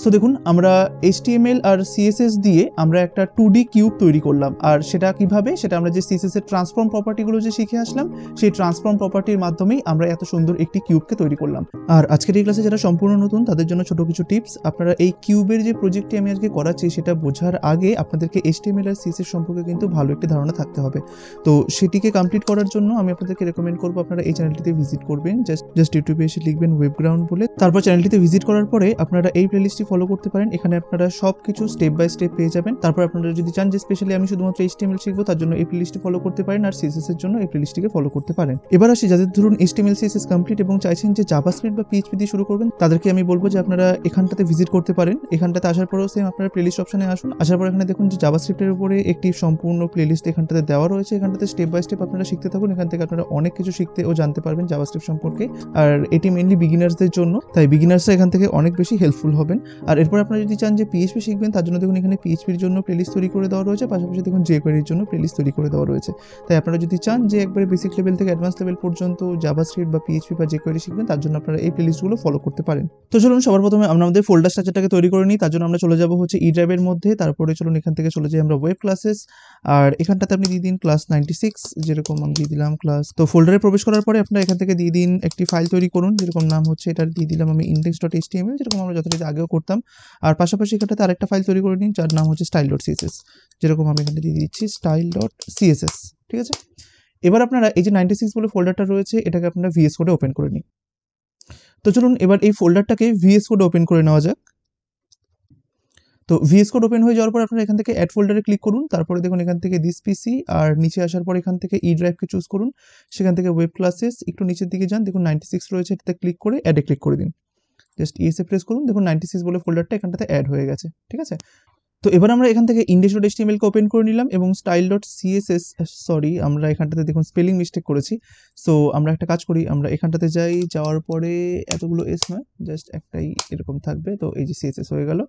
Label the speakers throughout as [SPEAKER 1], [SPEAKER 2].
[SPEAKER 1] so দেখুন আমরা HTML আর CSS দিয়ে আমরা একটা টু ডি কিউব তৈরি করলাম আর সেটা কিভাবে সেটা আমরা যে সিএসএস এর ট্রান্সফর্ম প্রপার্টিগুলো যে শিখে আসলাম সেই ট্রান্সফর্ম প্রপার্টির মাধ্যমেই আমরা এত সুন্দর একটি কিউবকে তৈরি করলাম আর আজকের এই ক্লাসে যারা সম্পূর্ণ নতুন তাদের জন্য ছোট কিছু টিপস আপনারা এই কিউবের যে প্রজেক্টটি আমি আজকে করাচ্ছি সেটা বোঝার আগে আপনাদেরকে এইচটিএমএল আর সিএসএস সম্পর্কে কিন্তু ভালো একটি ধারণা থাকতে হবে তো সেটিকে কমপ্লিট করার জন্য আমি আপনাদেরকে রেকমেন্ড করবো আপনারা এই চ্যানেলটিতে ভিজিট করবেন জাস্ট জাস্ট ইউটিউবে এসে লিখবেন ওয়েবগ্রাউন্ড বলে তারপর চ্যানেলটিতে ভিজিট করার পরে আপনারা এই প্লেলিস্ট পেজটি ফলো করতে পারেন এখানে আপনারা সব কিছু স্টেপ বাই স্টেপ পেয়ে যাবেন তারপর আপনারা যদি চান যে স্পেশালি আমি শুধুমাত্র এইচটিএমএল শিখবো তার জন্য এই প্লিস্টটি ফলো করতে পারেন আর সিএসএস এর জন্য এই প্লিস্টটিকে ফলো করতে পারেন এবার আসি যাদের ধরুন এইচটিএমএল সিএসএস কমপ্লিট এবং চাইছেন যে স্ক্রিপ্ট বা পিএইচপি দিয়ে শুরু করবেন তাদেরকে আমি বলবো যে আপনারা এখানটাতে ভিজিট করতে পারেন এখানটাতে আসার পরেও সেম আপনারা প্লেলিস্ট অপশনে আসুন আসার পর এখানে দেখুন যে জাভাস্ক্রিপ্টের উপরে একটি সম্পূর্ণ প্লেলিস্ট এখানটাতে দেওয়া রয়েছে এখানটাতে স্টেপ বাই স্টেপ আপনারা শিখতে থাকুন এখান থেকে আপনারা অনেক কিছু শিখতে ও জানতে পারবেন স্ক্রিপ্ট সম্পর্কে আর এটি মেনলি বিগিনার্সদের জন্য তাই বিগিনার্সরা এখান থেকে অনেক বেশি হেল্পফুল হবেন আর এরপর আপনারা যদি চান যে পিএইচপি শিখবেন তার জন্য দেখুন এখানে পিএইচপির জন্য প্লেলিস্ট তৈরি করে দেওয়া রয়েছে পাশাপাশি দেখুন জে কোয়ারির জন্য প্লেলিস্ট তৈরি করে দেওয়া রয়েছে তাই আপনারা যদি চান যে একবারে বেসিক লেভেল থেকে অ্যাডভান্স লেভেল পর্যন্ত জাভা স্ক্রিপ্ট বা পিএইচপি বা জে কোয়ারি শিখবেন তার জন্য আপনারা এই প্লেলিস্টগুলো ফলো করতে পারেন তো চলুন সবার প্রথমে আমরা আমাদের ফোল্ডার স্ট্রাকচারটাকে তৈরি করে নিই তার জন্য আমরা চলে যাবো হচ্ছে ই ড্রাইভের মধ্যে তারপরে চলুন এখান থেকে চলে যাই আমরা ওয়েব ক্লাসেস আর এখানটাতে আপনি দিয়ে দিন ক্লাস নাইনটি সিক্স যেরকম আমি দিয়ে দিলাম ক্লাস তো ফোল্ডারে প্রবেশ করার পরে আপনারা এখান থেকে দিয়ে দিন একটি ফাইল তৈরি করুন যেরকম নাম হচ্ছে এটা দিয়ে দিলাম আমি ইন্ডেক্স ডট এইচটিএমএল যেরকম আমরা যথারীতি আগেও করতাম আর পাশাপাশি এখানটাতে আরেকটা ফাইল তৈরি করে নিন যার নাম হচ্ছে স্টাইল ডট সিএসএস যেরকম আমি এখানে দিয়ে দিচ্ছি স্টাইল ডট সিএসএস ঠিক আছে এবার আপনারা এই যে নাইনটি সিক্স বলে ফোল্ডারটা রয়েছে এটাকে আপনারা ভিএস কোডে ওপেন করে নিন তো চলুন এবার এই ফোল্ডারটাকে ভিএস কোডে ওপেন করে নেওয়া যাক তো ভিএস কোড ওপেন হয়ে যাওয়ার পর আপনারা এখান থেকে অ্যাড ফোল্ডারে ক্লিক করুন তারপরে দেখুন এখান থেকে দিস পিসি আর নিচে আসার পর এখান থেকে ই ড্রাইভকে চুজ করুন সেখান থেকে ওয়েব ক্লাসেস একটু নিচের দিকে যান দেখুন নাইনটি সিক্স রয়েছে এটাতে ক্লিক করে অ্যাডে ক্লিক করে দিন just इसे प्रेस करू देखो 96 বলে ফোল্ডারটা এখানটাতে অ্যাড হয়ে গেছে ঠিক আছে তো এবার আমরা এখান থেকে ইন্ডেক্স ডট কে ওপেন করে নিলাম এবং স্টাইল ডট সিএসএস সরি আমরা এখানটাতে দেখুন স্পেলিং মিস্টেক করেছি সো আমরা একটা কাজ করি আমরা এখানটাতে যাই যাওয়ার পরে এতগুলো এস নয় জাস্ট একটাই এরকম থাকবে তো এই যে সিএসএস হয়ে গেল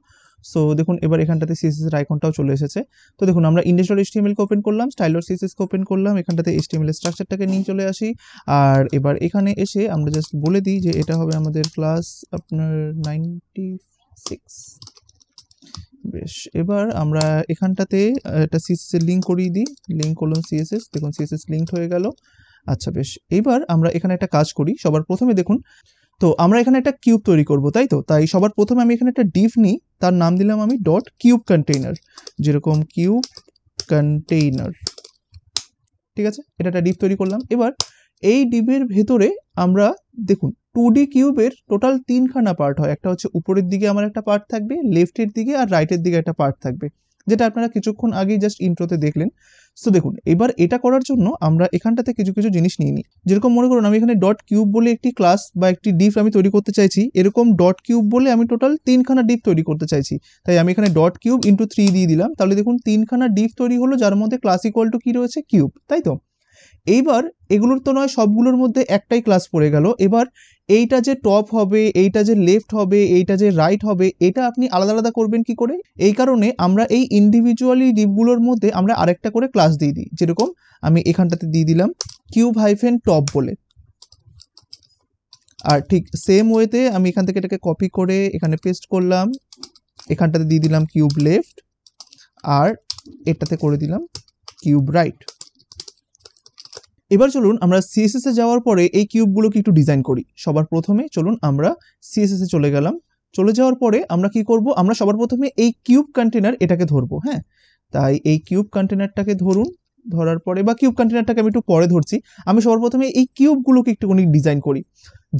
[SPEAKER 1] সো দেখুন এবার এখানটাতে এর আইকনটাও চলে এসেছে তো দেখুন আমরা ইন্ডেক্স ডট কে ওপেন করলাম স্টাইল ডট কে ওপেন করলাম এখানটাতে এসটিএমএল স্ট্রাকচারটাকে নিয়ে চলে আসি আর এবার এখানে এসে আমরা জাস্ট বলে দিই যে এটা হবে আমাদের ক্লাস আপনার নাইনটি সিক্স বেশ এবার আমরা এখানটাতে একটা সিএসএস এর লিঙ্ক করিয়ে দিই লিঙ্ক করলাম সিএসএস দেখুন সিএসএস লিঙ্ক হয়ে গেল আচ্ছা বেশ এবার আমরা এখানে একটা কাজ করি সবার প্রথমে দেখুন তো আমরা এখানে একটা কিউব তৈরি করব তাই তো তাই সবার প্রথমে আমি এখানে একটা ডিভ নিই তার নাম দিলাম আমি ডট কিউব কন্টেইনার যেরকম কিউব কন্টেইনার ঠিক আছে এটা একটা ডিভ তৈরি করলাম এবার এই ডিভের ভেতরে আমরা দেখুন টু ডি কিউবের টোটাল তিনখানা পার্ট হয় একটা হচ্ছে উপরের দিকে আমার একটা পার্ট থাকবে লেফটের দিকে আর রাইটের দিকে একটা পার্ট থাকবে যেটা আপনারা কিছুক্ষণ আগেই জাস্ট ইন্ট্রোতে দেখলেন সো দেখুন এবার এটা করার জন্য আমরা এখানটাতে কিছু কিছু জিনিস নিয়ে নিই যেরকম মনে করুন আমি এখানে ডট কিউব বলে একটি ক্লাস বা একটি ডিপ আমি তৈরি করতে চাইছি এরকম ডট কিউব বলে আমি টোটাল তিনখানা ডিপ তৈরি করতে চাইছি তাই আমি এখানে ডট কিউব ইন্টু থ্রি দিয়ে দিলাম তাহলে দেখুন তিনখানা ডিপ তৈরি হলো যার মধ্যে ক্লাস ইকোয়াল টু কী রয়েছে কিউব তাই তো এইবার এগুলোর তো নয় সবগুলোর মধ্যে একটাই ক্লাস পড়ে গেল এবার এইটা যে টপ হবে এইটা যে লেফট হবে এইটা যে রাইট হবে এটা আপনি আলাদা আলাদা করবেন কি করে এই কারণে আমরা এই ইন্ডিভিজুয়ালি ডিপগুলোর মধ্যে আমরা আরেকটা করে ক্লাস দিয়ে দিই যেরকম আমি এখানটাতে দিয়ে দিলাম কিউব হাইফেন টপ বলে আর ঠিক সেম ওয়েতে আমি এখান থেকে এটাকে কপি করে এখানে পেস্ট করলাম এখানটাতে দিয়ে দিলাম কিউব লেফট আর এটাতে করে দিলাম কিউব রাইট এবার চলুন আমরা এ যাওয়ার পরে এই কিউবগুলোকে একটু ডিজাইন করি সবার প্রথমে চলুন আমরা এ চলে গেলাম চলে যাওয়ার পরে আমরা কি করব আমরা সবার প্রথমে এই কিউব কন্টেনার এটাকে ধরবো হ্যাঁ তাই এই কিউব কন্টেনারটাকে ধরুন ধরার পরে বা কিউব কন্টেনারটাকে আমি একটু পরে ধরছি আমি সবার প্রথমে এই কিউবগুলোকে একটুখানি ডিজাইন করি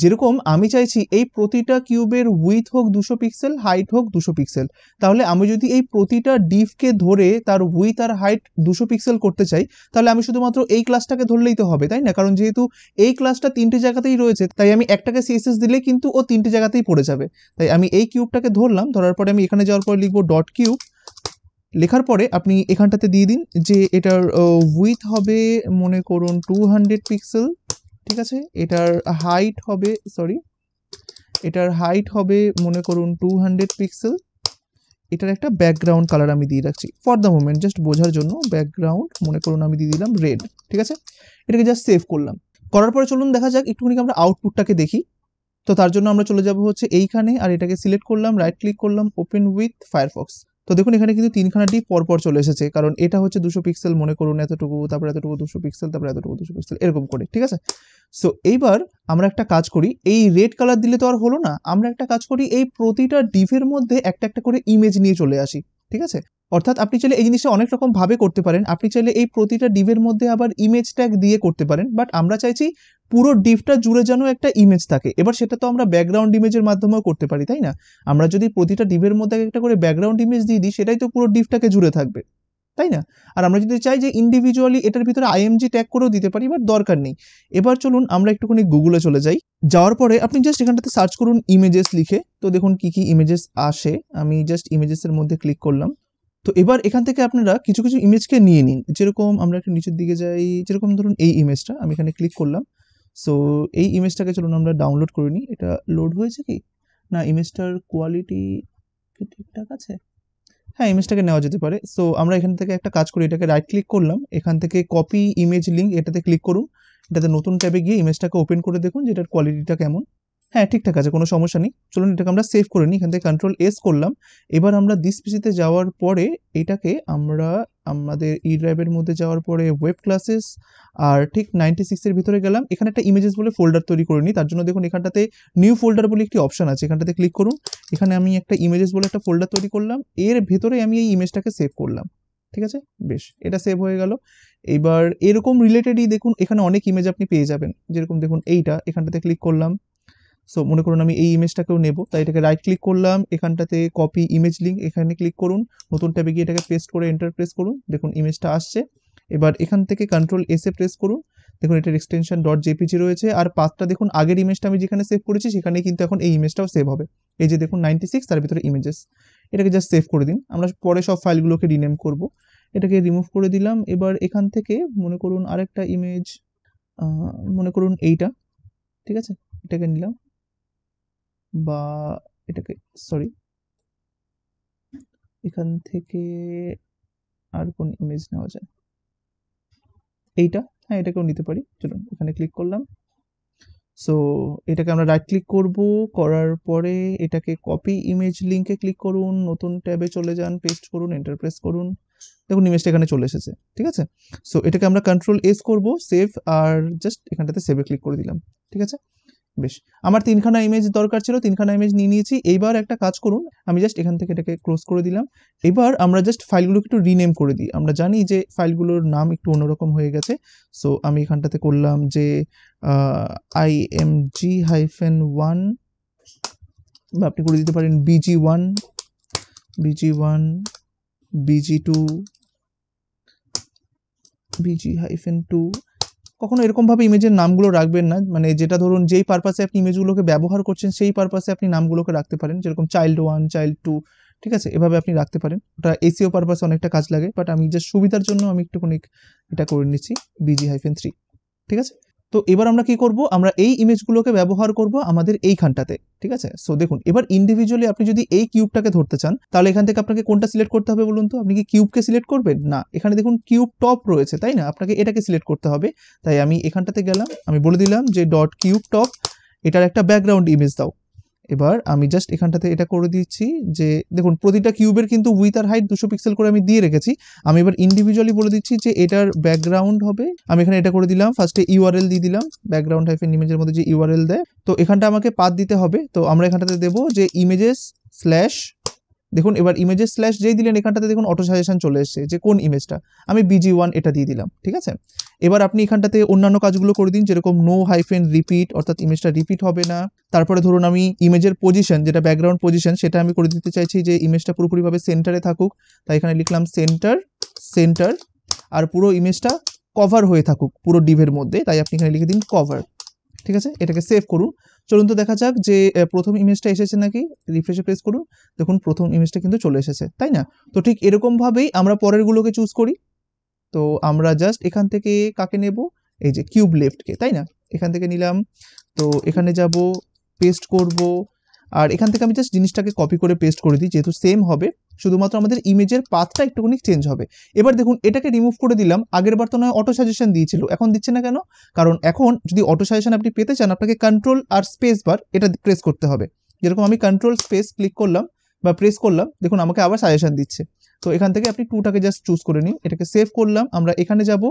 [SPEAKER 1] যেরকম আমি চাইছি এই প্রতিটা কিউবের উইথ হোক দুশো পিক্সেল হাইট হোক দুশো পিক্সেল তাহলে আমি যদি এই প্রতিটা ডিফকে ধরে তার উইথ আর হাইট দুশো পিক্সেল করতে চাই তাহলে আমি শুধুমাত্র এই ক্লাসটাকে ধরলেই তো হবে তাই না কারণ যেহেতু এই ক্লাসটা তিনটে জায়গাতেই রয়েছে তাই আমি একটাকে সিএসএস দিলে কিন্তু ও তিনটে জায়গাতেই পড়ে যাবে তাই আমি এই কিউবটাকে ধরলাম ধরার পরে আমি এখানে যাওয়ার পরে লিখবো ডট কিউব লেখার পরে আপনি এখানটাতে দিয়ে দিন যে এটার উইথ হবে মনে করুন টু হান্ড্রেড পিক্সেল ঠিক আছে এটার হাইট হবে সরি এটার হাইট হবে মনে করুন টু হান্ড্রেড পিক্সেল এটার একটা ব্যাকগ্রাউন্ড কালার আমি দিয়ে রাখছি ফর দ্য মোমেন্ট জাস্ট বোঝার জন্য ব্যাকগ্রাউন্ড মনে করুন আমি দিয়ে দিলাম রেড ঠিক আছে এটাকে জাস্ট সেভ করলাম করার পরে চলুন দেখা যাক একটুখানি আমরা আউটপুটটাকে দেখি তো তার জন্য আমরা চলে যাব হচ্ছে এইখানে আর এটাকে সিলেক্ট করলাম রাইট ক্লিক করলাম ওপেন উইথ ফায়ারফক্স তো দেখুন এখানে কিন্তু তিনখানা ডিপ পরপর চলে এসেছে কারণ এটা হচ্ছে দুশো পিক্সেল মনে করুন এতটুকু তারপরে এতটুকু দুশো পিক্সেল তারপরে এতটুকু দুশো পিক্সেল এরকম করে ঠিক আছে সো এইবার আমরা একটা কাজ করি এই রেড কালার দিলে তো আর হলো না আমরা একটা কাজ করি এই প্রতিটা ডিভের মধ্যে একটা একটা করে ইমেজ নিয়ে চলে আসি ঠিক আছে অর্থাৎ আপনি চাইলে এই জিনিসটা অনেক রকমভাবে করতে পারেন আপনি চাইলে এই প্রতিটা ডিভের মধ্যে আবার ইমেজ ট্যাগ দিয়ে করতে পারেন বাট আমরা চাইছি পুরো ডিভটা জুড়ে যেন একটা ইমেজ থাকে এবার সেটা তো আমরা ব্যাকগ্রাউন্ড ইমেজের মাধ্যমেও করতে পারি তাই না আমরা যদি প্রতিটা ডিভের মধ্যে একটা করে ব্যাকগ্রাউন্ড ইমেজ দিয়ে দিই সেটাই তো পুরো ডিভটাকে জুড়ে থাকবে তাই না আর আমরা যদি চাই যে ইন্ডিভিজুয়ালি এটার ভিতরে আইএমজি ট্যাগ করেও দিতে পারি বাট দরকার নেই এবার চলুন আমরা একটুখানি গুগলে চলে যাই যাওয়ার পরে আপনি জাস্ট এখানটাতে সার্চ করুন ইমেজেস লিখে তো দেখুন কি কি ইমেজেস আসে আমি জাস্ট ইমেজেসের মধ্যে ক্লিক করলাম তো এবার এখান থেকে আপনারা কিছু কিছু ইমেজকে নিয়ে নিন যেরকম আমরা একটু নিচের দিকে যাই যেরকম ধরুন এই ইমেজটা আমি এখানে ক্লিক করলাম সো এই ইমেজটাকে চলুন আমরা ডাউনলোড করে নিই এটা লোড হয়েছে কি না ইমেজটার কোয়ালিটি কি ঠিকঠাক আছে হ্যাঁ ইমেজটাকে নেওয়া যেতে পারে সো আমরা এখান থেকে একটা কাজ করি এটাকে রাইট ক্লিক করলাম এখান থেকে কপি ইমেজ লিঙ্ক এটাতে ক্লিক করুন এটাতে নতুন ট্যাবে গিয়ে ইমেজটাকে ওপেন করে দেখুন যেটার কোয়ালিটিটা কেমন হ্যাঁ ঠিকঠাক আছে কোনো সমস্যা নেই চলুন এটাকে আমরা সেভ করে নিই এখান থেকে কন্ট্রোল এস করলাম এবার আমরা দিস পিসিতে যাওয়ার পরে এটাকে আমরা আমাদের ই e ড্রাইভের মধ্যে যাওয়ার পরে ওয়েব ক্লাসেস আর ঠিক নাইনটি সিক্সের ভিতরে গেলাম এখানে একটা ইমেজেস বলে ফোল্ডার তৈরি করে নিই তার জন্য দেখুন এখানটাতে নিউ ফোল্ডার বলে একটি অপশান আছে এখানটাতে ক্লিক করুন এখানে আমি একটা ইমেজেস বলে একটা ফোল্ডার তৈরি করলাম এর ভেতরে আমি এই ইমেজটাকে সেভ করলাম ঠিক আছে বেশ এটা সেভ হয়ে গেল এবার এরকম রিলেটেডই দেখুন এখানে অনেক ইমেজ আপনি পেয়ে যাবেন যেরকম দেখুন এইটা এখানটাতে ক্লিক করলাম সো মনে করুন আমি এই ইমেজটাকেও নেব তাই এটাকে রাইট ক্লিক করলাম এখানটাতে কপি ইমেজ লিঙ্ক এখানে ক্লিক করুন নতুন ট্যাবে গিয়ে এটাকে পেস্ট করে এন্টার প্রেস করুন দেখুন ইমেজটা আসছে এবার এখান থেকে কন্ট্রোল এসে প্রেস করুন দেখুন এটার এক্সটেনশন ডট জেপিজি রয়েছে আর পাঁচটা দেখুন আগের ইমেজটা আমি যেখানে সেভ করেছি সেখানে কিন্তু এখন এই ইমেজটাও সেভ হবে এই যে দেখুন নাইনটি সিক্স তার ভিতরে ইমেজেস এটাকে জাস্ট সেভ করে দিন আমরা পরে সব ফাইলগুলোকে রিনেম করব এটাকে রিমুভ করে দিলাম এবার এখান থেকে মনে করুন আরেকটা ইমেজ মনে করুন এইটা ঠিক আছে এটাকে নিলাম বা এটাকে সরি এখান থেকে আর কোন ইমেজ নেওয়া যায় এইটা হ্যাঁ এটাকেও নিতে পারি চলুন এখানে ক্লিক করলাম সো এটাকে আমরা রাইট ক্লিক করব করার পরে এটাকে কপি ইমেজ লিঙ্কে ক্লিক করুন নতুন ট্যাবে চলে যান পেস্ট করুন এন্টার প্রেস করুন দেখুন ইমেজটা এখানে চলে এসেছে ঠিক আছে সো এটাকে আমরা কন্ট্রোল এস করব সেভ আর জাস্ট এখানটাতে সেভে ক্লিক করে দিলাম ঠিক আছে বেশ আমার তিনখানা ইমেজ দরকার ছিল তিনখানা ইমেজ নিয়ে নিয়েছি এইবার একটা কাজ করুন আমি জাস্ট এখান থেকে এটাকে ক্লোজ করে দিলাম এবার আমরা জাস্ট ফাইলগুলোকে একটু রিনেম করে দিই আমরা জানি যে ফাইলগুলোর নাম একটু অন্যরকম হয়ে গেছে সো আমি এখানটাতে করলাম যে I M G hyphen one বা আপনি করে দিতে পারেন BG one BG one BG two BG hyphen two কখনো এরকমভাবে ইমেজের নামগুলো রাখবেন না মানে যেটা ধরুন যেই পারপাসে আপনি ইমেজগুলোকে ব্যবহার করছেন সেই পারপাসে আপনি নামগুলোকে রাখতে পারেন যেরকম চাইল্ড ওয়ান চাইল্ড টু ঠিক আছে এভাবে আপনি রাখতে পারেন ওটা এসিও পারপাসে অনেকটা কাজ লাগে বাট আমি যে সুবিধার জন্য আমি একটুখানি এটা করে নিচ্ছি বিজি হাইফেন থ্রি ঠিক আছে তো এবার আমরা কি করব আমরা এই ইমেজগুলোকে ব্যবহার করব আমাদের এইখানটাতে ঠিক আছে সো দেখুন এবার ইন্ডিভিজুয়ালি আপনি যদি এই কিউবটাকে ধরতে চান তাহলে এখান থেকে আপনাকে কোনটা সিলেক্ট করতে হবে বলুন তো আপনি কি কিউবকে সিলেক্ট করবেন না এখানে দেখুন কিউব টপ রয়েছে তাই না আপনাকে এটাকে সিলেক্ট করতে হবে তাই আমি এখানটাতে গেলাম আমি বলে দিলাম যে ডট কিউব টপ এটার একটা ব্যাকগ্রাউন্ড ইমেজ দাও এবার আমি জাস্ট এখানটাতে এটা করে দিচ্ছি যে দেখুন প্রতিটা কিউবের কিন্তু উইথ আর হাইট দুশো পিক্সেল করে আমি দিয়ে রেখেছি আমি এবার ইন্ডিভিজুয়ালি বলে দিচ্ছি যে এটার ব্যাকগ্রাউন্ড হবে আমি এখানে এটা করে দিলাম ফার্স্টে ইউআরএল দিয়ে দিলাম ব্যাকগ্রাউন্ড হাইফেন ইমেজের মধ্যে যে ইউআরএল দেয় তো এখানটা আমাকে পাত দিতে হবে তো আমরা এখানটাতে দেবো যে ইমেজেস স্ল্যাশ দেখুন এবার ইমেজের স্ল্যাশ যেই দিলেন এখানটাতে দেখুন অটো সাজেশন চলে এসছে যে কোন ইমেজটা আমি বিজি ওয়ান এটা দিয়ে দিলাম ঠিক আছে এবার আপনি এখানটাতে অন্যান্য কাজগুলো করে দিন যেরকম নো হাইফেন রিপিট অর্থাৎ ইমেজটা রিপিট হবে না তারপরে ধরুন আমি ইমেজের পজিশন যেটা ব্যাকগ্রাউন্ড পজিশন সেটা আমি করে দিতে চাইছি যে ইমেজটা পুরোপুরিভাবে সেন্টারে থাকুক তাই এখানে লিখলাম সেন্টার সেন্টার আর পুরো ইমেজটা কভার হয়ে থাকুক পুরো ডিভের মধ্যে তাই আপনি এখানে লিখে দিন কভার ঠিক আছে এটাকে সেভ করুন চলুন তো দেখা যাক যে প্রথম ইমেজটা এসেছে নাকি রিফ্রেশে প্রেস করুন দেখুন প্রথম ইমেজটা কিন্তু চলে এসেছে তাই না তো ঠিক এরকমভাবেই আমরা পরেরগুলোকে চুজ করি তো আমরা জাস্ট এখান থেকে কাকে নেব এই যে কিউব লেফটকে তাই না এখান থেকে নিলাম তো এখানে যাব পেস্ট করব আর এখান থেকে আমি জাস্ট জিনিসটাকে কপি করে পেস্ট করে দিই যেহেতু সেম হবে শুধুমাত্র আমাদের ইমেজের পাথটা একটুখানি চেঞ্জ হবে এবার দেখুন এটাকে রিমুভ করে দিলাম আগের বার তো নয় অটো সাজেশন দিয়েছিল এখন দিচ্ছে না কেন কারণ এখন যদি অটো সাজেশন আপনি পেতে চান আপনাকে কন্ট্রোল আর স্পেস বার এটা প্রেস করতে হবে যেরকম আমি কন্ট্রোল স্পেস ক্লিক করলাম বা প্রেস করলাম দেখুন আমাকে আবার সাজেশন দিচ্ছে তো এখান থেকে আপনি টুটাকে জাস্ট চুজ করে নিন এটাকে সেভ করলাম আমরা এখানে যাব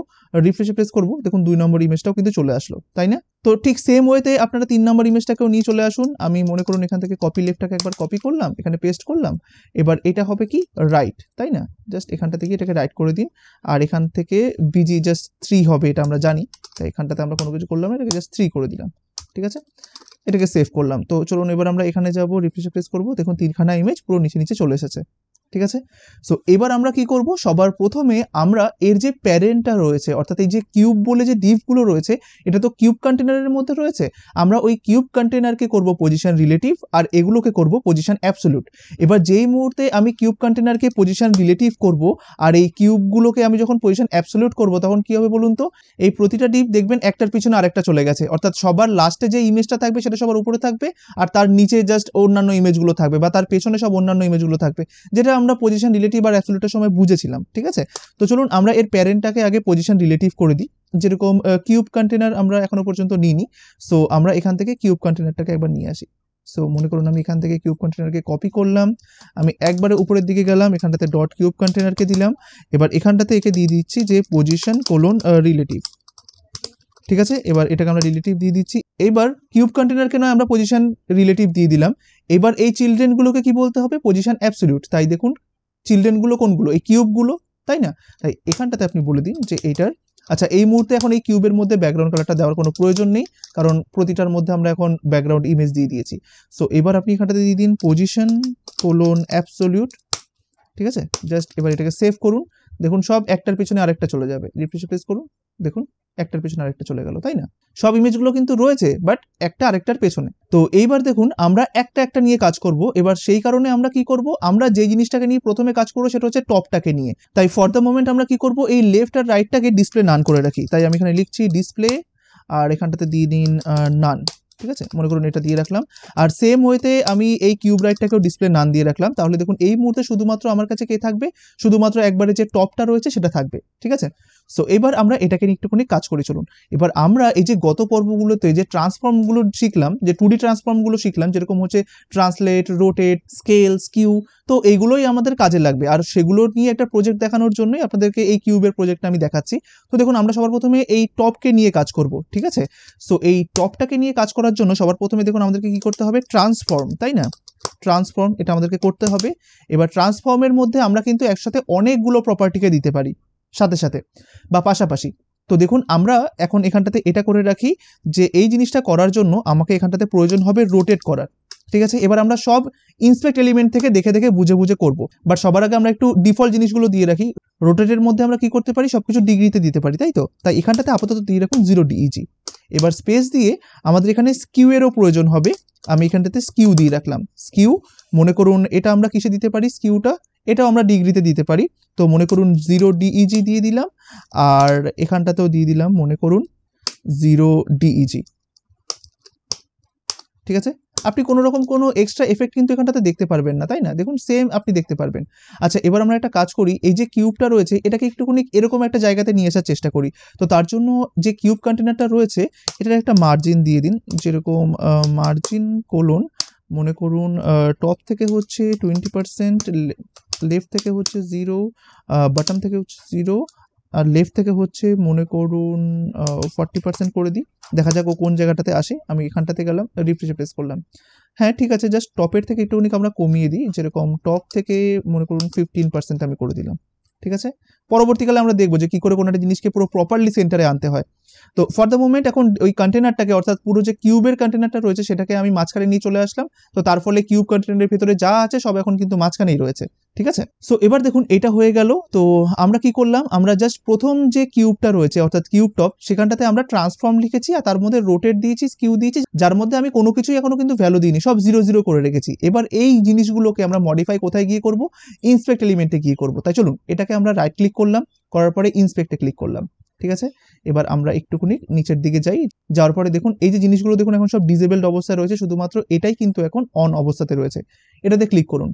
[SPEAKER 1] রিফ্রেশে প্রেস করব দেখুন দুই নম্বর ইমেজটাও কিন্তু চলে আসলো তাই না তো ঠিক সেম ওয়েতে আপনারা তিন নম্বর ইমেজটাকেও নিয়ে চলে আসুন আমি মনে করুন এখান থেকে কপি লেফটটাকে একবার কপি করলাম এখানে পেস্ট করলাম এবার এটা হবে কি রাইট তাই না জাস্ট এখানটা থেকে এটাকে রাইট করে দিন আর এখান থেকে বিজি জাস্ট থ্রি হবে এটা আমরা জানি তাই এখানটাতে আমরা কোনো কিছু করলাম এটাকে জাস্ট থ্রি করে দিলাম ঠিক আছে এটাকে সেভ করলাম তো চলুন এবার আমরা এখানে যাবো রিফ্রেশে প্রেস করবো দেখুন তিনখানা ইমেজ পুরো নিচে নিচে চলে এসেছে ঠিক আছে সো এবার আমরা কি করব সবার প্রথমে আমরা এর যে প্যারেন্টটা রয়েছে অর্থাৎ এই যে কিউব বলে যে ডিভগুলো রয়েছে এটা তো কিউব কন্টেনারের মধ্যে রয়েছে আমরা ওই কিউব কন্টেনারকে করব পজিশন রিলেটিভ আর এগুলোকে করব পজিশন অ্যাবসোলুট এবার যেই মুহূর্তে আমি কিউব কন্টেনারকে পজিশন রিলেটিভ করব আর এই কিউবগুলোকে আমি যখন পজিশন অ্যাবসোলুট করব তখন কি হবে বলুন তো এই প্রতিটা ডিপ দেখবেন একটার পিছনে আরেকটা চলে গেছে অর্থাৎ সবার লাস্টে যে ইমেজটা থাকবে সেটা সবার উপরে থাকবে আর তার নিচে জাস্ট অন্যান্য ইমেজগুলো থাকবে বা তার পেছনে সব অন্যান্য ইমেজগুলো থাকবে যেটা আমরা পজিশন রিলেটিভ আর অ্যাবসোলিউটের সময় বুঝেছিলাম ঠিক আছে তো চলুন আমরা এর প্যারেন্টটাকে আগে পজিশন রিলেটিভ করে দিই যেরকম কিউব কন্টেনার আমরা এখনও পর্যন্ত নিইনি সো আমরা এখান থেকে কিউব কন্টেনারটাকে একবার নিয়ে আসি সো মনে করুন আমি এখান থেকে কিউব কন্টেনারকে কপি করলাম আমি একবারে উপরের দিকে গেলাম এখানটাতে ডট কিউব কন্টেনারকে দিলাম এবার এখানটাতে একে দিয়ে দিচ্ছি যে পজিশন কোলন রিলেটিভ ঠিক আছে এবার এটাকে আমরা রিলেটিভ দিয়ে দিচ্ছি এবার কিউব কন্টেনারকে নয় আমরা পজিশন রিলেটিভ দিয়ে দিলাম এবার এই চিলড্রেনগুলোকে কি বলতে হবে পজিশন অ্যাবসলিউট তাই দেখুন চিলড্রেনগুলো কোনগুলো এই কিউবগুলো তাই না তাই এখানটাতে আপনি বলে দিন যে এইটার আচ্ছা এই মুহূর্তে এখন এই কিউবের মধ্যে ব্যাকগ্রাউন্ড কালারটা দেওয়ার কোনো প্রয়োজন নেই কারণ প্রতিটার মধ্যে আমরা এখন ব্যাকগ্রাউন্ড ইমেজ দিয়ে দিয়েছি সো এবার আপনি এখানটাতে দিয়ে দিন পজিশন কোলন অ্যাবসলিউট ঠিক আছে জাস্ট এবার এটাকে সেভ করুন দেখুন সব একটার পিছনে আরেকটা চলে যাবে রিফ্রেশ প্রেস করুন দেখুন একটার পেছনে আরেকটা চলে গেল তাই না সব ইমেজগুলো কিন্তু রয়েছে বাট একটা আরেকটার পেছনে তো এইবার দেখুন আমরা একটা একটা নিয়ে কাজ করব এবার সেই কারণে আমরা কি করব আমরা যে জিনিসটাকে নিয়ে প্রথমে কাজ করবো সেটা হচ্ছে টপটাকে নিয়ে তাই ফর দ্য মোমেন্ট আমরা কি করব এই লেফট আর রাইটটাকে ডিসপ্লে নান করে রাখি তাই আমি এখানে লিখছি ডিসপ্লে আর এখানটাতে দিয়ে দিন নান ঠিক আছে মনে করুন এটা দিয়ে রাখলাম আর সেম ওয়েতে আমি এই কিউব রাইটটাকেও ডিসপ্লে নান দিয়ে রাখলাম তাহলে দেখুন এই মুহূর্তে শুধুমাত্র আমার কাছে কে থাকবে শুধুমাত্র একবারে যে টপটা রয়েছে সেটা থাকবে ঠিক আছে সো এবার আমরা এটাকে নিয়ে একটুখানি কাজ করে চলুন এবার আমরা এই যে গত পর্বগুলোতে যে ট্রান্সফর্মগুলো শিখলাম যে টু ডি ট্রান্সফর্মগুলো শিখলাম যেরকম হচ্ছে ট্রান্সলেট রোটেট স্কেল কিউ তো এইগুলোই আমাদের কাজে লাগবে আর সেগুলো নিয়ে একটা প্রজেক্ট দেখানোর জন্যই আপনাদেরকে এই কিউবের প্রজেক্টটা আমি দেখাচ্ছি তো দেখুন আমরা সবার প্রথমে এই টপকে নিয়ে কাজ করব ঠিক আছে সো এই টপটাকে নিয়ে কাজ করার জন্য সবার প্রথমে দেখুন আমাদেরকে কি করতে হবে ট্রান্সফর্ম তাই না ট্রান্সফর্ম এটা আমাদেরকে করতে হবে এবার ট্রান্সফর্মের মধ্যে আমরা কিন্তু একসাথে অনেকগুলো প্রপার্টিকে দিতে পারি সাথে সাথে বা পাশাপাশি তো দেখুন আমরা এখন এখানটাতে এটা করে রাখি যে এই জিনিসটা করার জন্য আমাকে এখানটাতে প্রয়োজন হবে রোটেট করার ঠিক আছে এবার আমরা সব ইন্সপেক্ট এলিমেন্ট থেকে দেখে দেখে বুঝে বুঝে করব বাট সবার আগে আমরা একটু ডিফল্ট জিনিসগুলো দিয়ে রাখি রোটেটের মধ্যে আমরা কি করতে পারি সব কিছু ডিগ্রিতে দিতে পারি তাই তো তাই এখানটাতে আপাতত দিয়ে রাখুন জিরো ডিইজি এবার স্পেস দিয়ে আমাদের এখানে স্কিউয়েরও প্রয়োজন হবে আমি এখানটাতে স্কিউ দিয়ে রাখলাম স্কিউ মনে করুন এটা আমরা কিসে দিতে পারি স্কিউটা এটাও আমরা ডিগ্রিতে দিতে পারি তো মনে করুন জিরো ডিইজি দিয়ে দিলাম আর এখানটাতেও দিয়ে দিলাম মনে করুন জিরো ডিইজি ঠিক আছে আপনি কোনো রকম কোনো এক্সট্রা এফেক্ট কিন্তু এখানটাতে দেখতে পারবেন না তাই না দেখুন সেম আপনি দেখতে পারবেন আচ্ছা এবার আমরা একটা কাজ করি এই যে কিউবটা রয়েছে এটাকে একটুখানি এরকম একটা জায়গাতে নিয়ে আসার চেষ্টা করি তো তার জন্য যে কিউব কন্টেনারটা রয়েছে এটার একটা মার্জিন দিয়ে দিন যেরকম মার্জিন কোলন মনে করুন টপ থেকে হচ্ছে টোয়েন্টি পারসেন্ট লেফট থেকে হচ্ছে জিরো বাটন থেকে হচ্ছে জিরো আর লেফট থেকে হচ্ছে মনে করুন ফর্টি পার্সেন্ট করে দিই দেখা যাক ও কোন জায়গাটাতে আসে আমি এখানটাতে গেলাম রিফ্রেশে প্রেস করলাম হ্যাঁ ঠিক আছে জাস্ট টপের থেকে একটুখানি আমরা কমিয়ে দিই যেরকম টপ থেকে মনে করুন ফিফটিন পার্সেন্ট আমি করে দিলাম ঠিক আছে পরবর্তীকালে আমরা দেখবো যে কী করে কোনো একটা জিনিসকে পুরো প্রপারলি সেন্টারে আনতে হয় তো ফর দ্য মুমেন্ট এখন ওই কন্টেনারটাকে অর্থাৎ পুরো যে কিউবের কন্টেনারটা রয়েছে সেটাকে আমি মাঝখানে নিয়ে চলে আসলাম তো তার ফলে কিউব কন্টেনারের ভিতরে যা আছে সব এখন কিন্তু মাঝখানেই রয়েছে ঠিক আছে সো এবার দেখুন এটা হয়ে গেল তো আমরা কি করলাম আমরা জাস্ট প্রথম যে কিউবটা রয়েছে অর্থাৎ কিউব টপ সেখানটাতে আমরা ট্রান্সফর্ম লিখেছি আর তার মধ্যে রোটেট দিয়েছি কিউ দিয়েছি যার মধ্যে আমি কোনো কিছুই এখনো কিন্তু ভ্যালু দিইনি সব জিরো জিরো করে রেখেছি এবার এই জিনিসগুলোকে আমরা মডিফাই কোথায় গিয়ে করব ইন্সপেক্ট এলিমেন্টে গিয়ে করব তাই চলুন এটাকে আমরা রাইট ক্লিক করলাম করার পরে ইন্সপেক্টে ক্লিক করলাম ঠিক আছে এবার আমরা একটুখানি নিচের দিকে যাই যাওয়ার পরে দেখুন এই যে জিনিসগুলো দেখুন এখন সব ডিজেবেলড অবস্থায় রয়েছে শুধুমাত্র এটাই কিন্তু এখন অন অবস্থাতে রয়েছে এটাতে ক্লিক করুন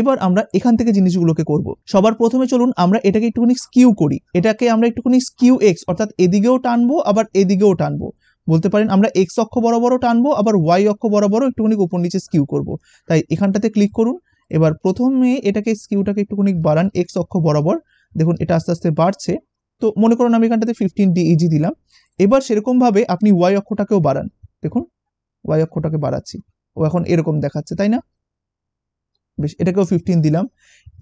[SPEAKER 1] এবার আমরা এখান থেকে জিনিসগুলোকে করব সবার প্রথমে চলুন আমরা এটাকে একটুখানি স্কিউ করি এটাকে আমরা একটুখানি স্কিউ এক্স অর্থাৎ এদিকেও টানবো আবার এদিকেও টানবো বলতে পারেন আমরা এক্স অক্ষ বরাবরও টানবো আবার ওয়াই অক্ষ বরাবরও একটুখানি উপর নিচে স্কিউ করব তাই এখানটাতে ক্লিক করুন এবার প্রথমে এটাকে স্কিউটাকে একটুখানি বাড়ান এক্স অক্ষ বরাবর দেখুন এটা আস্তে আস্তে বাড়ছে তো মনে করুন আমি এখানটাতে ফিফটিন ডিইজি দিলাম এবার সেরকমভাবে আপনি ওয়াই অক্ষটাকেও বাড়ান দেখুন ওয়াই অক্ষটাকে বাড়াচ্ছি ও এখন এরকম দেখাচ্ছে তাই না বেশ এটাকেও ফিফটিন দিলাম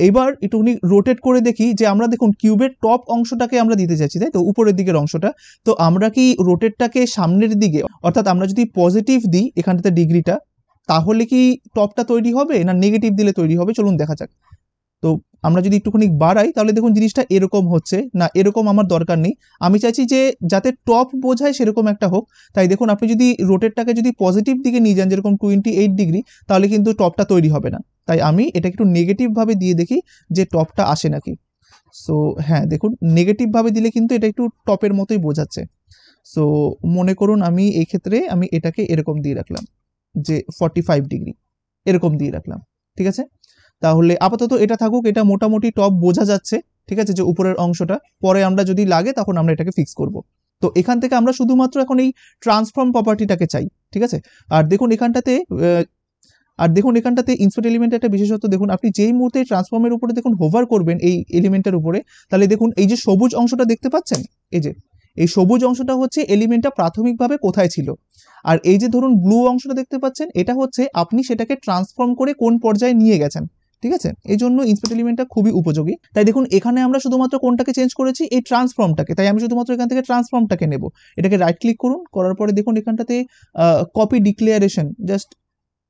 [SPEAKER 1] এবার একটুখানি রোটেট করে দেখি যে আমরা দেখুন কিউবের টপ অংশটাকে আমরা দিতে চাইছি তাই তো উপরের দিকের অংশটা তো আমরা কি রোটেটটাকে সামনের দিকে অর্থাৎ আমরা যদি পজিটিভ দিই এখানটাতে ডিগ্রিটা তাহলে কি টপটা তৈরি হবে না নেগেটিভ দিলে তৈরি হবে চলুন দেখা যাক তো আমরা যদি একটুখানি বাড়াই তাহলে দেখুন জিনিসটা এরকম হচ্ছে না এরকম আমার দরকার নেই আমি চাইছি যে যাতে টপ বোঝায় সেরকম একটা হোক তাই দেখুন আপনি যদি রোটেটটাকে যদি পজিটিভ দিকে নিয়ে যান যেরকম টোয়েন্টি এইট ডিগ্রি তাহলে কিন্তু টপটা তৈরি হবে না তাই আমি এটা একটু নেগেটিভভাবে দিয়ে দেখি যে টপটা আসে নাকি সো হ্যাঁ দেখুন নেগেটিভভাবে দিলে কিন্তু এটা একটু টপের মতোই বোঝাচ্ছে সো মনে করুন আমি এই ক্ষেত্রে আমি এটাকে এরকম দিয়ে রাখলাম যে ফর্টি ফাইভ ডিগ্রি এরকম দিয়ে রাখলাম ঠিক আছে তাহলে আপাতত এটা থাকুক এটা মোটামুটি টপ বোঝা যাচ্ছে ঠিক আছে যে উপরের অংশটা পরে আমরা যদি লাগে তখন আমরা এটাকে ফিক্স করব তো এখান থেকে আমরা শুধুমাত্র এখন এই ট্রান্সফর্ম প্রপার্টিটাকে চাই ঠিক আছে আর দেখুন এখানটাতে আর দেখুন এখানটাতে ইনসপেট এলিমেন্টের একটা বিশেষত্ব দেখুন আপনি যেই মুহূর্তে ট্রান্সফর্মের উপরে দেখুন হোভার করবেন এই এলিমেন্টের উপরে তাহলে দেখুন এই যে সবুজ অংশটা দেখতে পাচ্ছেন এই যে এই সবুজ অংশটা হচ্ছে এলিমেন্টটা প্রাথমিকভাবে কোথায় ছিল আর এই যে ধরুন ব্লু অংশটা দেখতে পাচ্ছেন এটা হচ্ছে আপনি সেটাকে ট্রান্সফর্ম করে কোন পর্যায়ে নিয়ে গেছেন ঠিক আছে এই জন্য ইন্সপেক্ট এলিমেন্টটা খুবই উপযোগী তাই দেখুন এখানে আমরা শুধুমাত্র কোনটাকে চেঞ্জ করেছি এই ট্রান্সফর্মটাকে তাই আমি শুধুমাত্র এখান থেকে ট্রান্সফর্মটাকে নেব এটাকে রাইট ক্লিক করুন করার পরে দেখুন এখানটাতে copy declaration just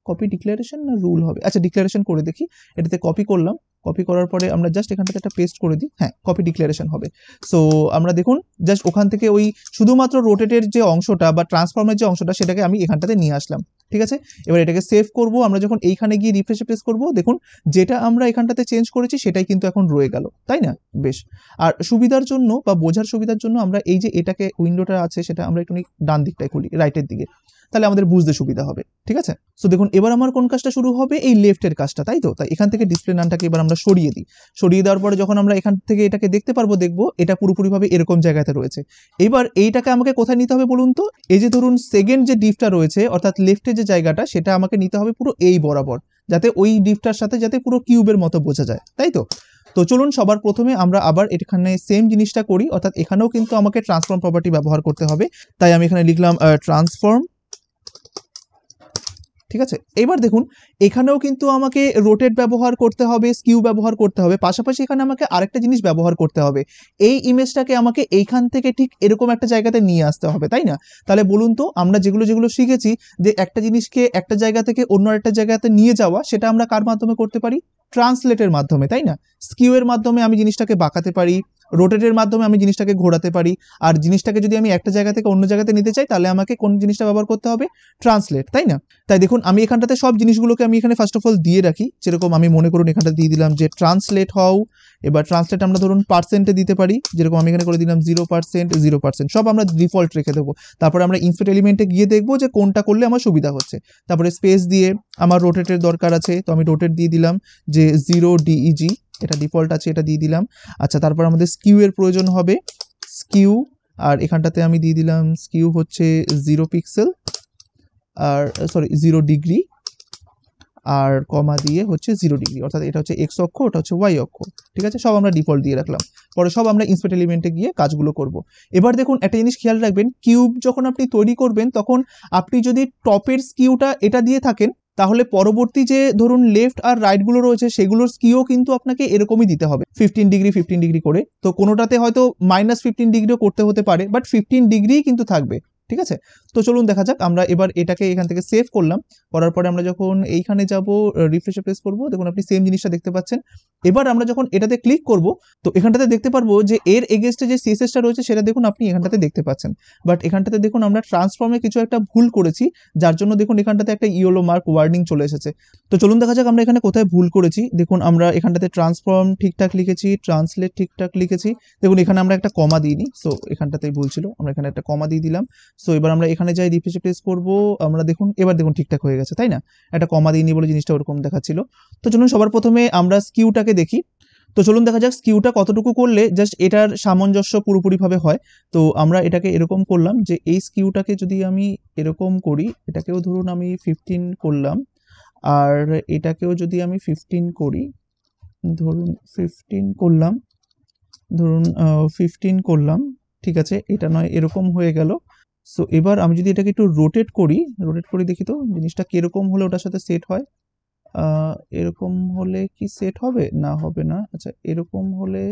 [SPEAKER 1] copy declaration না রুল হবে আচ্ছা ডিক্লারেশন করে দেখি এটাতে কপি করলাম কপি করার পরে আমরা জাস্ট এখানটাতে একটা পেস্ট করে দিই হ্যাঁ কপি ডিক্লারেশন হবে সো আমরা দেখুন জাস্ট ওখান থেকে ওই শুধুমাত্র রোটেটের যে অংশটা বা ট্রান্সফর্মের যে অংশটা সেটাকে আমি এখানটাতে নিয়ে আসলাম ঠিক আছে এবার এটাকে সেভ করব আমরা যখন এইখানে গিয়ে রিফ্রেশে প্রেস করব দেখুন যেটা আমরা এখানটাতে চেঞ্জ করেছি সেটাই কিন্তু এখন রয়ে গেল তাই না বেশ আর সুবিধার জন্য বা বোঝার সুবিধার জন্য আমরা এই যে এটাকে উইন্ডোটা আছে সেটা আমরা একটু ডান দিকটায় খুলি রাইটের দিকে তাহলে আমাদের বুঝতে সুবিধা হবে ঠিক আছে সো দেখুন এবার আমার কোন কাজটা শুরু হবে এই লেফটের কাজটা তাই তো তাই এখান থেকে ডিসপ্লে নানটাকে এবার আমরা সরিয়ে দিই সরিয়ে দেওয়ার পরে যখন আমরা এখান থেকে এটাকে দেখতে পারবো দেখবো এটা পুরোপুরিভাবে এরকম জায়গাতে রয়েছে এবার এইটাকে আমাকে কোথায় নিতে হবে বলুন তো এই যে ধরুন সেকেন্ড যে ডিফটা রয়েছে অর্থাৎ লেফটের যে জায়গাটা সেটা আমাকে নিতে হবে পুরো এই বরাবর যাতে ওই ডিফটার সাথে যাতে পুরো কিউবের মতো বোঝা যায় তাই তো তো চলুন সবার প্রথমে আমরা আবার এখানে সেম জিনিসটা করি অর্থাৎ এখানেও কিন্তু আমাকে ট্রান্সফর্ম প্রপার্টি ব্যবহার করতে হবে তাই আমি এখানে লিখলাম ট্রান্সফর্ম ঠিক আছে এবার দেখুন এখানেও কিন্তু আমাকে রোটেট ব্যবহার করতে হবে স্কিউ ব্যবহার করতে হবে পাশাপাশি এখানে আমাকে আরেকটা জিনিস ব্যবহার করতে হবে এই ইমেজটাকে আমাকে এইখান থেকে ঠিক এরকম একটা জায়গাতে নিয়ে আসতে হবে তাই না তাহলে বলুন তো আমরা যেগুলো যেগুলো শিখেছি যে একটা জিনিসকে একটা জায়গা থেকে অন্য একটা জায়গাতে নিয়ে যাওয়া সেটা আমরা কার মাধ্যমে করতে পারি ট্রান্সলেটের মাধ্যমে তাই না স্কিউয়ের মাধ্যমে আমি জিনিসটাকে বাঁকাতে পারি রোটেটের মাধ্যমে আমি জিনিসটাকে ঘোরাতে পারি আর জিনিসটাকে যদি আমি একটা জায়গা থেকে অন্য জায়গাতে নিতে চাই তাহলে আমাকে কোন জিনিসটা ব্যবহার করতে হবে ট্রান্সলেট তাই না তাই দেখুন আমি এখানটাতে সব জিনিসগুলোকে আমি এখানে ফার্স্ট অফ অল দিয়ে রাখি যেরকম আমি মনে করুন এখানটা দিয়ে দিলাম যে ট্রান্সলেট হও এবার ট্রান্সলেট আমরা ধরুন পার্সেন্টে দিতে পারি যেরকম আমি এখানে করে দিলাম জিরো পার্সেন্ট জিরো পার্সেন্ট সব আমরা ডিফল্ট রেখে দেবো তারপরে আমরা ইনসেট এলিমেন্টে গিয়ে দেখবো যে কোনটা করলে আমার সুবিধা হচ্ছে তারপরে স্পেস দিয়ে আমার রোটেটের দরকার আছে তো আমি রোটেট দিয়ে দিলাম যে জিরো ডিইজি e এটা ডিফল্ট আছে এটা দিয়ে দিলাম আচ্ছা তারপর আমাদের স্কিউয়ের প্রয়োজন হবে স্কিউ আর এখানটাতে আমি দিয়ে দিলাম স্কিউ হচ্ছে জিরো পিক্সেল আর সরি জিরো ডিগ্রি আর কমা দিয়ে হচ্ছে জিরো ডিগ্রি অর্থাৎ এটা হচ্ছে এক্স অক্ষ ওটা হচ্ছে ওয়াই অক্ষ ঠিক আছে সব আমরা ডিফল্ট দিয়ে রাখলাম পরে সব আমরা ইন্সপেক্ট এলিমেন্টে গিয়ে কাজগুলো করব এবার দেখুন একটা জিনিস খেয়াল রাখবেন কিউব যখন আপনি তৈরি করবেন তখন আপনি যদি টপের স্কিউটা এটা দিয়ে থাকেন তাহলে পরবর্তী যে ধরুন লেফট আর রাইটগুলো রয়েছে সেগুলোর স্কিও কিন্তু আপনাকে এরকমই দিতে হবে ফিফটিন ডিগ্রি ফিফটিন ডিগ্রি করে তো কোনোটাতে হয়তো মাইনাস ফিফটিন ডিগ্রিও করতে হতে পারে বাট ফিফটিন ডিগ্রিই কিন্তু থাকবে ঠিক আছে তো চলুন দেখা যাক আমরা এবার এটাকে এখান থেকে সেভ করলাম করার পরে আমরা যখন এইখানে যাব রিফ্রেশ প্রেস করব দেখুন আপনি সেম জিনিসটা দেখতে পাচ্ছেন এবার আমরা যখন এটাতে ক্লিক করব তো এখানটাতে দেখতে পারবো যে এর এগেনস্টে যে সিএসএসটা রয়েছে সেটা দেখুন আপনি এখানটাতে দেখতে পাচ্ছেন বাট এখানটাতে দেখুন আমরা ট্রান্সফর্মে কিছু একটা ভুল করেছি যার জন্য দেখুন এখানটাতে একটা ইয়েলো মার্ক ওয়ার্নিং চলে এসেছে তো চলুন দেখা যাক আমরা এখানে কোথায় ভুল করেছি দেখুন আমরা এখানটাতে ট্রান্সফর্ম ঠিকঠাক লিখেছি ট্রান্সলেট ঠিকঠাক লিখেছি দেখুন এখানে আমরা একটা কমা দিইনি সো এখানটাতেই ভুল ছিল আমরা এখানে একটা কমা দিয়ে দিলাম সো এবার আমরা এখানে যাই রিফ্রেশ প্রেস করব আমরা দেখুন এবার দেখুন ঠিকঠাক হয়ে গেছে তাই না একটা কমা দিইনি বলে জিনিসটা ওরকম দেখাচ্ছিল তো চলুন সবার প্রথমে আমরা স্কিউটাকে দেখি তো চলুন দেখা যাক স্কিউটা কতটুকু করলে জাস্ট এটার সামঞ্জস্য পুরোপুরিভাবে হয় তো আমরা এটাকে এরকম করলাম যে এই স্কিউটাকে যদি আমি এরকম করি এটাকেও ধরুন আমি ফিফটিন করলাম আর এটাকেও যদি আমি ফিফটিন করি ধরুন ফিফটিন করলাম ধরুন ফিফটিন করলাম ঠিক আছে এটা নয় এরকম হয়ে গেল সো এবার আমি যদি এটাকে একটু রোটেট করি রোটেট করি দেখি তো জিনিসটা কীরকম হলে ওটার সাথে সেট হয় এরকম হলে কি সেট হবে না হবে না আচ্ছা এরকম হলে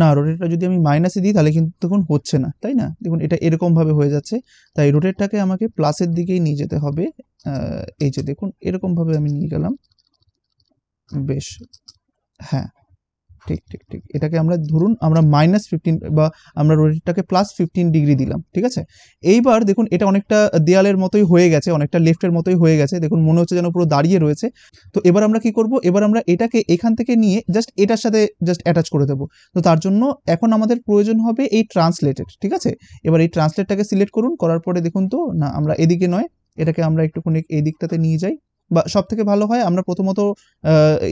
[SPEAKER 1] না রোটেটটা যদি আমি মাইনাসে দিই তাহলে কিন্তু তখন হচ্ছে না তাই না দেখুন এটা এরকমভাবে হয়ে যাচ্ছে তাই রোটেটটাকে আমাকে প্লাসের দিকেই নিয়ে যেতে হবে এই যে দেখুন এরকমভাবে আমি নিয়ে গেলাম বেশ হ্যাঁ ঠিক ঠিক ঠিক এটাকে আমরা ধরুন আমরা মাইনাস ফিফটিন বা আমরা রোটেটটাকে প্লাস ফিফটিন ডিগ্রি দিলাম ঠিক আছে এইবার দেখুন এটা অনেকটা দেয়ালের মতোই হয়ে গেছে অনেকটা লেফটের মতোই হয়ে গেছে দেখুন মনে হচ্ছে যেন পুরো দাঁড়িয়ে রয়েছে তো এবার আমরা কি করব এবার আমরা এটাকে এখান থেকে নিয়ে জাস্ট এটার সাথে জাস্ট অ্যাটাচ করে দেবো তো তার জন্য এখন আমাদের প্রয়োজন হবে এই ট্রান্সলেটেড ঠিক আছে এবার এই ট্রান্সলেটটাকে সিলেক্ট করুন করার পরে দেখুন তো না আমরা এদিকে নয় এটাকে আমরা একটুখানি এই দিকটাতে নিয়ে যাই বা সব থেকে ভালো হয় আমরা প্রথমত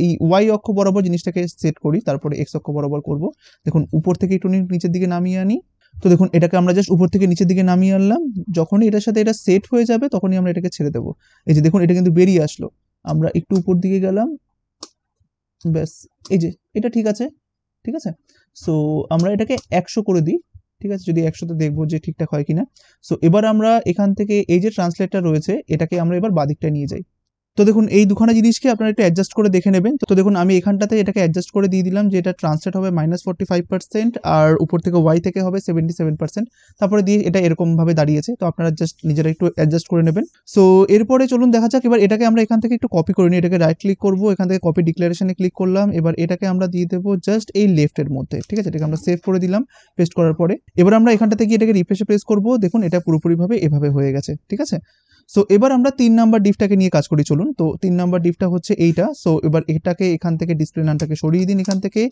[SPEAKER 1] এই ওয়াই অক্ষ বরাবর জিনিসটাকে সেট করি তারপরে এক্স অক্ষ বরাবর করব দেখুন উপর থেকে একটু নিচের দিকে নামিয়ে আনি তো দেখুন এটাকে আমরা জাস্ট উপর থেকে নিচের দিকে নামিয়ে আনলাম যখনই এটার সাথে এটা সেট হয়ে যাবে তখনই আমরা এটাকে ছেড়ে দেবো এই যে দেখুন এটা কিন্তু বেরিয়ে আসলো আমরা একটু উপর দিকে গেলাম ব্যাস এই যে এটা ঠিক আছে ঠিক আছে সো আমরা এটাকে একশো করে দিই ঠিক আছে যদি একশোতে দেখবো যে ঠিকঠাক হয় কিনা সো এবার আমরা এখান থেকে এই যে ট্রান্সলেটটা রয়েছে এটাকে আমরা এবার বাদিকটা নিয়ে যাই তো দেখুন এই দুখানা জিনিসকে আপনারা একটু অ্যাডজাস্ট করে দেখে নেবেন তো দেখুন আমি এখানটাতে এটাকে অ্যাডজাস্ট করে দিয়ে দিলাম যে এটা ট্রান্সলেট হবে মাইনাস ফোর্টি ফাইভ পার্সেন্ট আর উপর থেকে ওয়াই থেকে হবে সেভেন্টি সেভেন পার্সেন্ট তারপরে দিয়ে এটা এরকমভাবে দাঁড়িয়েছে তো আপনারা জাস্ট নিজেরা একটু অ্যাডজাস্ট করে নেবেন সো এরপরে চলুন দেখা যাক এবার এটাকে আমরা এখান থেকে একটু কপি করে নিই এটাকে রাইট ক্লিক করবো এখান থেকে কপি ডিক্লারেশনে ক্লিক করলাম এবার এটাকে আমরা দিয়ে দেবো জাস্ট এই লেফটের মধ্যে ঠিক আছে এটাকে আমরা সেভ করে দিলাম পেস্ট করার পরে এবার আমরা এখানটা থেকে এটাকে রিফ্রেশে প্রেস করবো দেখুন এটা পুরোপুরিভাবে এভাবে হয়ে গেছে ঠিক আছে সো এবার আমরা তিন নাম্বার ডিফটাকে নিয়ে কাজ করি চলুন তো তিন নাম্বার ডিফটা হচ্ছে এইটা সো এবার এটাকে এখান থেকে ডিসপ্লে নানটাকে সরিয়ে দিন এখান থেকে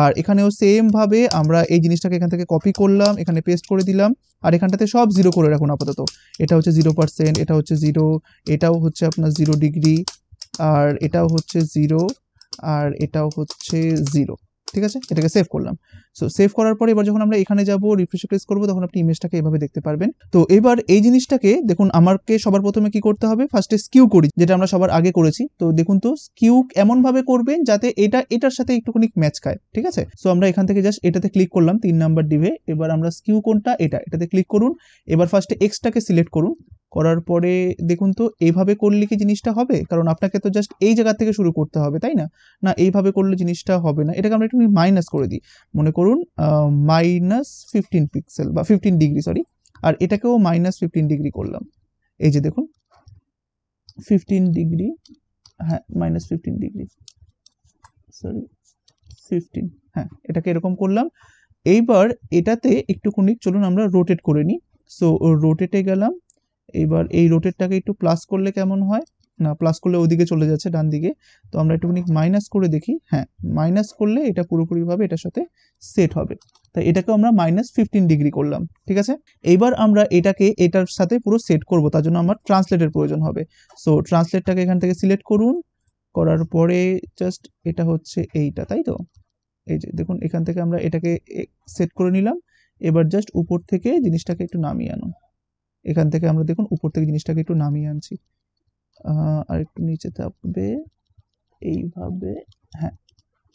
[SPEAKER 1] আর এখানেও সেমভাবে আমরা এই জিনিসটাকে এখান থেকে কপি করলাম এখানে পেস্ট করে দিলাম আর এখানটাতে সব জিরো করে রাখুন আপাতত এটা হচ্ছে জিরো পার্সেন্ট এটা হচ্ছে জিরো এটাও হচ্ছে আপনার জিরো ডিগ্রি আর এটাও হচ্ছে জিরো আর এটাও হচ্ছে জিরো ঠিক আছে এটাকে সেভ করলাম সো সেভ করার পরে এবার যখন আমরা এখানে যাব রিফ্রেশ প্রেস করবো তখন আপনি ইমেজটাকে এভাবে দেখতে পারবেন তো এবার এই জিনিসটাকে দেখুন আমাকে সবার প্রথমে কি করতে হবে ফার্স্টে স্কিউ করি যেটা আমরা সবার আগে করেছি তো দেখুন তো স্কিউ এমনভাবে করবেন যাতে এটা এটার সাথে একটুখানি ম্যাচ খায় ঠিক আছে সো আমরা এখান থেকে জাস্ট এটাতে ক্লিক করলাম তিন নাম্বার ডিভে এবার আমরা স্কিউ কোনটা এটা এটাতে ক্লিক করুন এবার ফার্স্টে এক্সটাকে সিলেক্ট করুন করার পরে দেখুন তো এইভাবে করলে কি জিনিসটা হবে কারণ আপনাকে তো জাস্ট এই জায়গা থেকে শুরু করতে হবে তাই না না এইভাবে করলে জিনিসটা হবে না এটাকে আমরা একটু মাইনাস করে দিই মনে করুন মাইনাস ফিফটিন পিক্সেল বা ফিফটিন ডিগ্রি সরি আর এটাকেও মাইনাস ফিফটিন ডিগ্রি করলাম এই যে দেখুন ফিফটিন ডিগ্রি হ্যাঁ minus fifteen degree sorry fifteen হ্যাঁ এটাকে এরকম করলাম এইবার এটাতে একটুখানি চলুন আমরা রোটেট করে নিই সো রোটেটে গেলাম এবার এই রোটেটটাকে একটু প্লাস করলে কেমন হয় না প্লাস করলে ওদিকে চলে যাচ্ছে ডান দিকে তো আমরা একটুখানি মাইনাস করে দেখি হ্যাঁ মাইনাস করলে এটা পুরোপুরিভাবে এটার সাথে সেট হবে তাই এটাকে আমরা মাইনাস ফিফটিন ডিগ্রি করলাম ঠিক আছে এবার আমরা এটাকে এটার সাথে পুরো সেট করব তার জন্য আমার ট্রান্সলেটের প্রয়োজন হবে সো ট্রান্সলেটটাকে এখান থেকে সিলেক্ট করুন করার পরে জাস্ট এটা হচ্ছে এইটা তাই তো এই যে দেখুন এখান থেকে আমরা এটাকে সেট করে নিলাম এবার জাস্ট উপর থেকে জিনিসটাকে একটু নামিয়ে আনো এখান থেকে আমরা দেখুন উপর থেকে জিনিসটাকে একটু নামিয়ে আনছি আর একটু নিচে থাকবে এইভাবে হ্যাঁ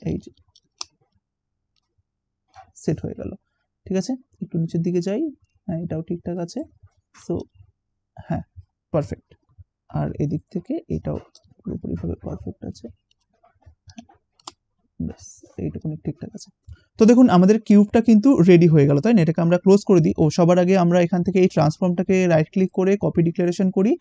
[SPEAKER 1] এই যে সেট হয়ে গেল ঠিক আছে একটু নিচের দিকে যাই হ্যাঁ এটাও ঠিকঠাক আছে সো হ্যাঁ পারফেক্ট আর এদিক থেকে এটাও পুরোপুরিভাবে পারফেক্ট আছে এইটুকুনি ঠিকঠাক আছে তো দেখুন আমাদের কিউবটা কিন্তু রেডি হয়ে গেল তাই না এটাকে আমরা ক্লোজ করে দিই ও সবার আগে আমরা এখান থেকে এই ট্রান্সফর্মটাকে রাইট ক্লিক করে কপি ডিক্লারেশন করি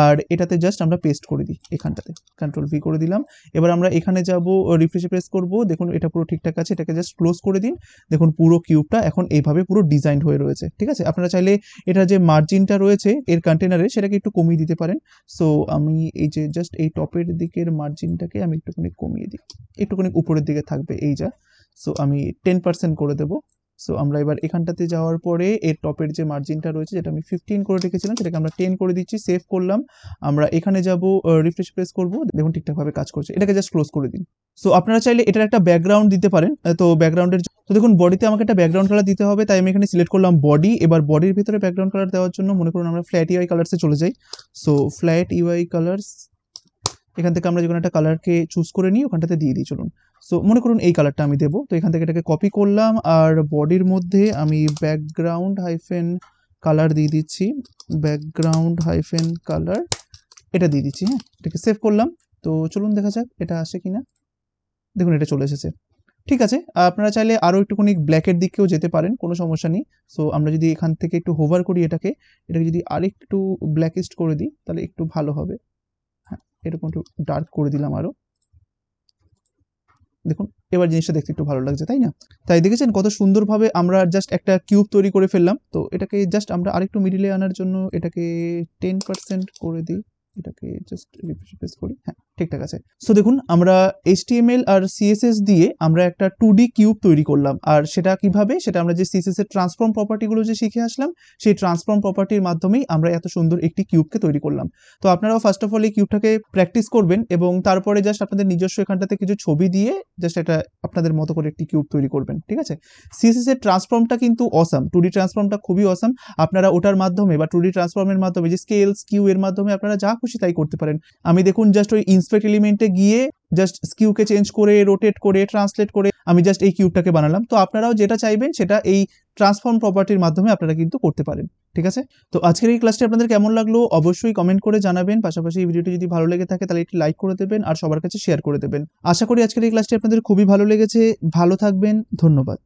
[SPEAKER 1] আর এটাতে জাস্ট আমরা পেস্ট করে দিই এখানটাতে কন্ট্রোল ভি করে দিলাম এবার আমরা এখানে যাব রিফ্রেশে প্রেস করব দেখুন এটা পুরো ঠিকঠাক আছে এটাকে জাস্ট ক্লোজ করে দিন দেখুন পুরো কিউবটা এখন এইভাবে পুরো ডিজাইন হয়ে রয়েছে ঠিক আছে আপনারা চাইলে এটা যে মার্জিনটা রয়েছে এর কন্টেনারে সেটাকে একটু কমিয়ে দিতে পারেন সো আমি এই যে জাস্ট এই টপের দিকের মার্জিনটাকে আমি একটুখানি কমিয়ে দিই একটুখানি উপরে উপরের দিকে থাকবে এই যা সো আমি টেন পার্সেন্ট করে দেবো সো আমরা এবার এখানটাতে যাওয়ার পরে এর টপের যে মার্জিনটা রয়েছে যেটা আমি ফিফটিন করে রেখেছিলাম সেটাকে আমরা টেন করে দিচ্ছি সেভ করলাম আমরা এখানে যাব রিফ্রেশ প্রেস করব দেখুন ঠিকঠাকভাবে কাজ করছে এটাকে জাস্ট ক্লোজ করে দিন সো আপনারা চাইলে এটার একটা ব্যাকগ্রাউন্ড দিতে পারেন তো ব্যাকগ্রাউন্ডের তো দেখুন বডিতে আমাকে একটা ব্যাকগ্রাউন্ড কালার দিতে হবে তাই আমি এখানে সিলেক্ট করলাম বডি এবার বডির ভিতরে ব্যাকগ্রাউন্ড কালার দেওয়ার জন্য মনে করুন আমরা ফ্ল্যাট ইউআই কালার্সে চলে যাই সো ফ্ল্যাট ইউআই কালার্স এখান থেকে আমরা যখন একটা কালারকে চুজ করে নিই ওখানটাতে দিয়ে দিই চলুন সো মনে করুন এই কালারটা আমি দেবো তো এখান থেকে এটাকে কপি করলাম আর বডির মধ্যে আমি ব্যাকগ্রাউন্ড হাইফেন কালার দিয়ে দিচ্ছি ব্যাকগ্রাউন্ড হাইফেন কালার এটা দিয়ে দিচ্ছি হ্যাঁ এটাকে সেভ করলাম তো চলুন দেখা যাক এটা আসে কি না দেখুন এটা চলে এসেছে ঠিক আছে আপনারা চাইলে আরও একটুখানি ব্ল্যাকের দিকেও যেতে পারেন কোনো সমস্যা নেই সো আমরা যদি এখান থেকে একটু হোভার করি এটাকে এটাকে যদি আরেকটু ব্ল্যাকেস্ট করে দিই তাহলে একটু ভালো হবে হ্যাঁ এরকম একটু ডার্ক করে দিলাম আরও দেখুন এবার জিনিসটা দেখতে একটু ভালো লাগছে তাই না তাই দেখেছেন কত সুন্দরভাবে আমরা জাস্ট একটা কিউব তৈরি করে ফেললাম তো এটাকে জাস্ট আমরা আরেকটু মিডিলে আনার জন্য এটাকে টেন পার্সেন্ট করে দিই এটাকে জাস্ট রিপ্লেস করি হ্যাঁ ঠিকঠাক আছে সো দেখুন আমরা এইচটিএমএল আর সিএসএস দিয়ে আমরা একটা টু কিউব তৈরি করলাম আর সেটা কিভাবে সেটা আমরা যে সিএসএস এর ট্রান্সফর্ম প্রপার্টিগুলো যে শিখে আসলাম সেই ট্রান্সফর্ম প্রপার্টির মাধ্যমেই আমরা এত সুন্দর একটি কিউবকে তৈরি করলাম তো আপনারাও ফার্স্ট অফ অল এই কিউবটাকে প্র্যাকটিস করবেন এবং তারপরে জাস্ট আপনাদের নিজস্ব এখানটাতে কিছু ছবি দিয়ে জাস্ট এটা আপনাদের মতো করে একটি কিউব তৈরি করবেন ঠিক আছে সিএসএস এর ট্রান্সফর্মটা কিন্তু অসাম টু ডি ট্রান্সফর্মটা খুবই অসাম আপনারা ওটার মাধ্যমে বা টু ডি ট্রান্সফর্মের মাধ্যমে যে স্কেলস কিউ এর মাধ্যমে আপনারা যা খুশি তাই করতে পারেন আমি দেখুন জাস্ট ওই ইনস্ট ফসফেট এলিমেন্টে গিয়ে জাস্ট কিউকে চেঞ্জ করে রোটেট করে ট্রান্সলেট করে আমি জাস্ট এই কিউবটাকে বানালাম তো আপনারাও যেটা চাইবেন সেটা এই ট্রান্সফর্ম প্রপার্টির মাধ্যমে আপনারা কিন্তু করতে পারেন ঠিক আছে তো আজকের এই ক্লাসটি আপনাদের কেমন লাগলো অবশ্যই কমেন্ট করে জানাবেন পাশাপাশি এই ভিডিওটি যদি ভালো লেগে থাকে তাহলে একটি লাইক করে দেবেন আর সবার কাছে শেয়ার করে দেবেন আশা করি আজকের এই ক্লাসটি আপনাদের খুবই ভালো লেগেছে ভালো থাকবেন ধন্যবাদ